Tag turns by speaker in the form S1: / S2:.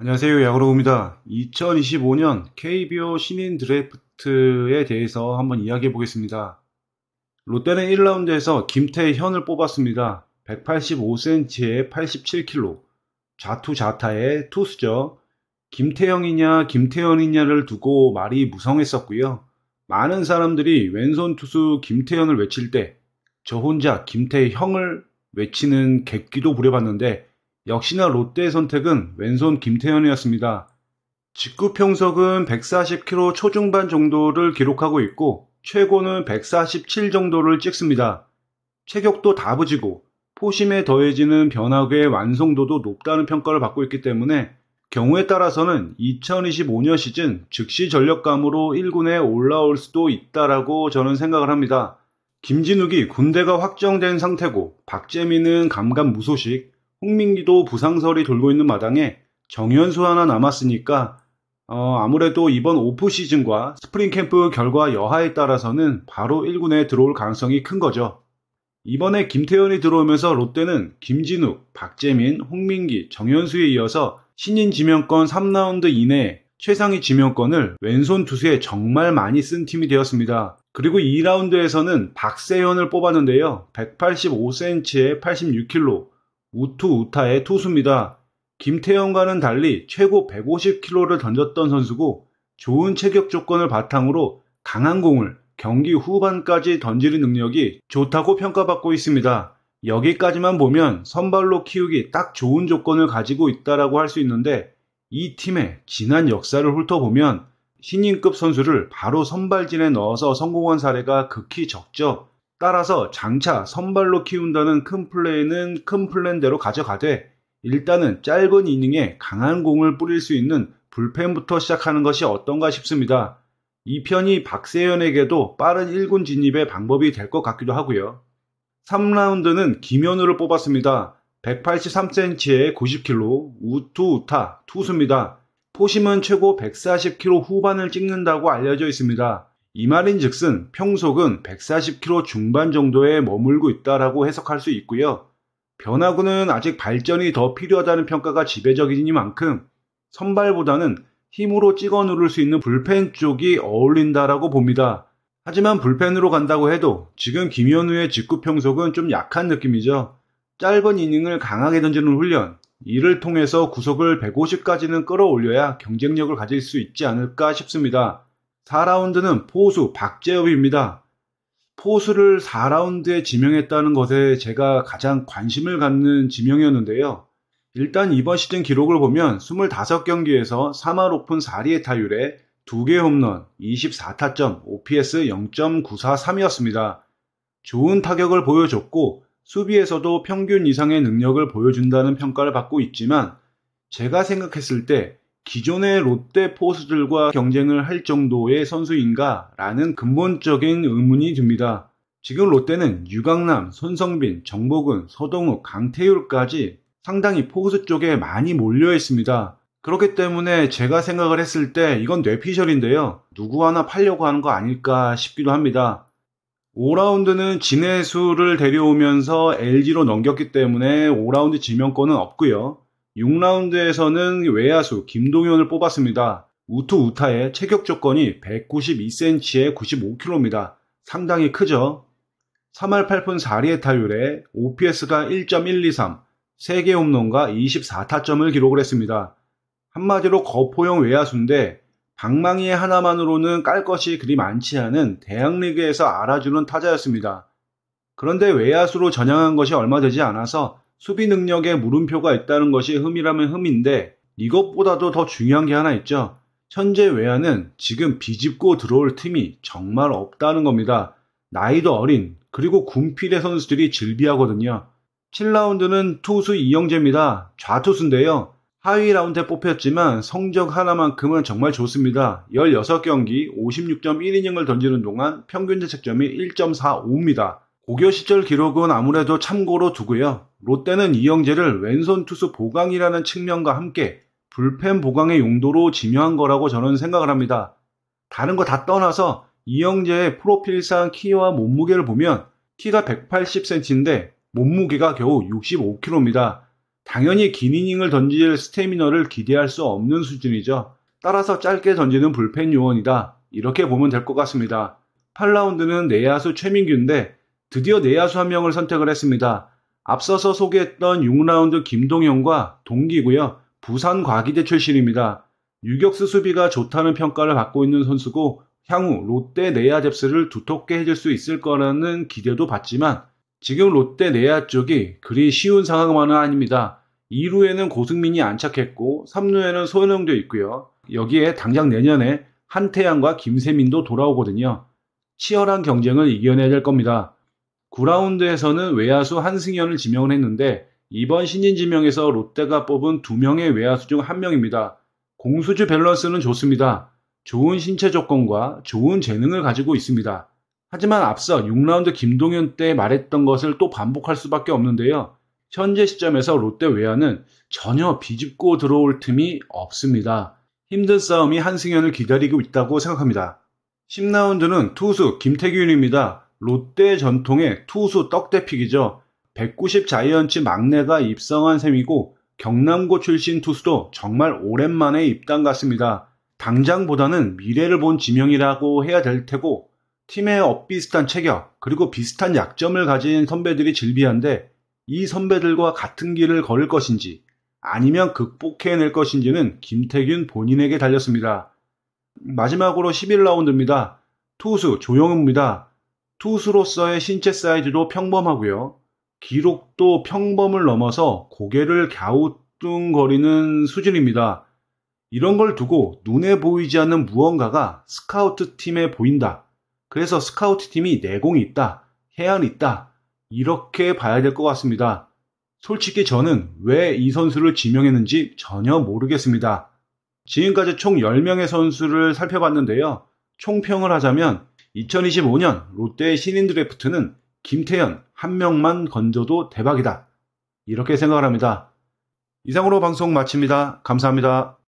S1: 안녕하세요. 야구로우입니다. 2025년 KBO 신인 드래프트에 대해서 한번 이야기해 보겠습니다. 롯데는 1라운드에서 김태현을 뽑았습니다. 185cm에 87kg, 좌투좌타의 투수죠. 김태형이냐 김태현이냐를 두고 말이 무성했었고요. 많은 사람들이 왼손 투수 김태현을 외칠 때 저 혼자 김태형을 외치는 객기도 부려봤는데 역시나 롯데의 선택은 왼손 김태현이었습니다. 직구 평석은 140km 초중반 정도를 기록하고 있고 최고는 147 정도를 찍습니다. 체격도 다부지고 포심에 더해지는 변화구의 완성도도 높다는 평가를 받고 있기 때문에 경우에 따라서는 2025년 시즌 즉시 전력감으로 1군에 올라올 수도 있다라고 저는 생각을 합니다. 김진욱이 군대가 확정된 상태고 박재민은 감감 무소식, 홍민기도 부상설이 돌고 있는 마당에 정현수 하나 남았으니까 어, 아무래도 이번 오프 시즌과 스프링 캠프 결과 여하에 따라서는 바로 1군에 들어올 가능성이 큰 거죠. 이번에 김태현이 들어오면서 롯데는 김진욱, 박재민, 홍민기, 정현수에 이어서 신인 지명권 3라운드 이내에 최상위 지명권을 왼손 투수에 정말 많이 쓴 팀이 되었습니다. 그리고 2라운드에서는 박세현을 뽑았는데요. 185cm에 86kg, 우투 우타의 투수입니다. 김태형과는 달리 최고 150km를 던졌던 선수고 좋은 체격 조건을 바탕으로 강한 공을 경기 후반까지 던지는 능력이 좋다고 평가받고 있습니다. 여기까지만 보면 선발로 키우기 딱 좋은 조건을 가지고 있다라고 할 수 있는데 이 팀의 지난 역사를 훑어보면 신인급 선수를 바로 선발진에 넣어서 성공한 사례가 극히 적죠. 따라서 장차 선발로 키운다는 큰플레이는큰 플랜대로 가져가되 일단은 짧은 이닝에 강한 공을 뿌릴 수 있는 불펜부터 시작하는 것이 어떤가 싶습니다. 이 편이 박세현에게도 빠른 1군 진입의 방법이 될 것 같기도 하고요. 3라운드는 김현우를 뽑았습니다. 183cm에 90kg, 우투 우타, 투수입니다. 포심은 최고 140kg 후반을 찍는다고 알려져 있습니다. 이 말인즉슨 평속은 140km 중반 정도에 머물고 있다라고 해석할 수 있고요. 변화구는 아직 발전이 더 필요하다는 평가가 지배적이니만큼 선발보다는 힘으로 찍어 누를 수 있는 불펜 쪽이 어울린다라고 봅니다. 하지만 불펜으로 간다고 해도 지금 김현우의 직구 평속은 좀 약한 느낌이죠. 짧은 이닝을 강하게 던지는 훈련, 이를 통해서 구속을 150까지는 끌어올려야 경쟁력을 가질 수 있지 않을까 싶습니다. 4라운드는 포수 박재엽입니다. 포수를 4라운드에 지명했다는 것에 제가 가장 관심을 갖는 지명이었는데요. 일단 이번 시즌 기록을 보면 25경기에서 3할 오픈 4리의 타율에 2개 홈런, 24타점, OPS 0.943이었습니다. 좋은 타격을 보여줬고 수비에서도 평균 이상의 능력을 보여준다는 평가를 받고 있지만 제가 생각했을 때 기존의 롯데 포수들과 경쟁을 할 정도의 선수인가라는 근본적인 의문이 듭니다. 지금 롯데는 유강남, 손성빈, 정복은, 서동욱, 강태율까지 상당히 포수 쪽에 많이 몰려 있습니다. 그렇기 때문에 제가 생각을 했을 때 이건 뇌피셜인데요. 누구 하나 팔려고 하는 거 아닐까 싶기도 합니다. 5라운드는 진해수를 데려오면서 LG로 넘겼기 때문에 5라운드 지명권은 없고요. 6라운드에서는 외야수 김동현을 뽑았습니다. 우투 우타의 체격 조건이 192cm에 95kg입니다. 상당히 크죠? 3할 8푼 4리의 타율에 OPS가 1.123, 3개 홈런과 24타점을 기록을 했습니다. 한마디로 거포형 외야수인데 방망이 하나만으로는 깔 것이 그리 많지 않은 대학리그에서 알아주는 타자였습니다. 그런데 외야수로 전향한 것이 얼마 되지 않아서 수비 능력에 물음표가 있다는 것이 흠이라면 흠인데 이것보다도 더 중요한 게 하나 있죠. 현재 외야는 지금 비집고 들어올 팀이 정말 없다는 겁니다. 나이도 어린 그리고 군필의 선수들이 질비하거든요. 7라운드는 투수 이영재입니다. 좌투수인데요. 하위 라운드에 뽑혔지만 성적 하나만큼은 정말 좋습니다. 16경기 56.1이닝을 던지는 동안 평균 자책점이 1.45입니다. 5개 시절 기록은 아무래도 참고로 두고요. 롯데는 이영재를 왼손 투수 보강이라는 측면과 함께 불펜 보강의 용도로 지명한 거라고 저는 생각을 합니다. 다른 거 다 떠나서 이영재의 프로필상 키와 몸무게를 보면 키가 180cm인데 몸무게가 겨우 65kg입니다. 당연히 긴 이닝을 던질 스태미너를 기대할 수 없는 수준이죠. 따라서 짧게 던지는 불펜 요원이다. 이렇게 보면 될 것 같습니다. 8라운드는 내야수 최민규인데 드디어 내야수 한 명을 선택을 했습니다. 앞서서 소개했던 6라운드 김동현과 동기고요. 부산 과기대 출신입니다. 유격수 수비가 좋다는 평가를 받고 있는 선수고 향후 롯데 내야 잽스를 두텁게 해줄 수 있을 거라는 기대도 받지만 지금 롯데 내야 쪽이 그리 쉬운 상황만은 아닙니다. 2루에는 고승민이 안착했고 3루에는 소현웅도 있고요. 여기에 당장 내년에 한태양과 김세민도 돌아오거든요. 치열한 경쟁을 이겨내야 될 겁니다. 9라운드에서는 외야수 한승현을 지명을 했는데 이번 신인 지명에서 롯데가 뽑은 두 명의 외야수 중 한 명입니다. 공수주 밸런스는 좋습니다. 좋은 신체 조건과 좋은 재능을 가지고 있습니다. 하지만 앞서 6라운드 김동현 때 말했던 것을 또 반복할 수밖에 없는데요. 현재 시점에서 롯데 외야는 전혀 비집고 들어올 틈이 없습니다. 힘든 싸움이 한승현을 기다리고 있다고 생각합니다. 10라운드는 투수 김태균입니다. 롯데 전통의 투수 떡대픽이죠. 190 자이언츠 막내가 입성한 셈이고 경남고 출신 투수도 정말 오랜만에 입단 같습니다. 당장보다는 미래를 본 지명이라고 해야 될 테고 팀의 엇비슷한 체격 그리고 비슷한 약점을 가진 선배들이 질비한데 이 선배들과 같은 길을 걸을 것인지 아니면 극복해낼 것인지는 김태균 본인에게 달렸습니다. 마지막으로 11라운드입니다. 투수 조영우입니다. 투수로서의 신체 사이즈도 평범하고요. 기록도 평범을 넘어서 고개를 갸우뚱거리는 수준입니다. 이런 걸 두고 눈에 보이지 않는 무언가가 스카우트 팀에 보인다. 그래서 스카우트 팀이 내공이 있다. 해안이 있다. 이렇게 봐야 될 것 같습니다. 솔직히 저는 왜 이 선수를 지명했는지 전혀 모르겠습니다. 지금까지 총 10명의 선수를 살펴봤는데요. 총평을 하자면 2025년 롯데의 신인 드래프트는 김태현 한 명만 건져도 대박이다. 이렇게 생각을 합니다. 이상으로 방송 마칩니다. 감사합니다.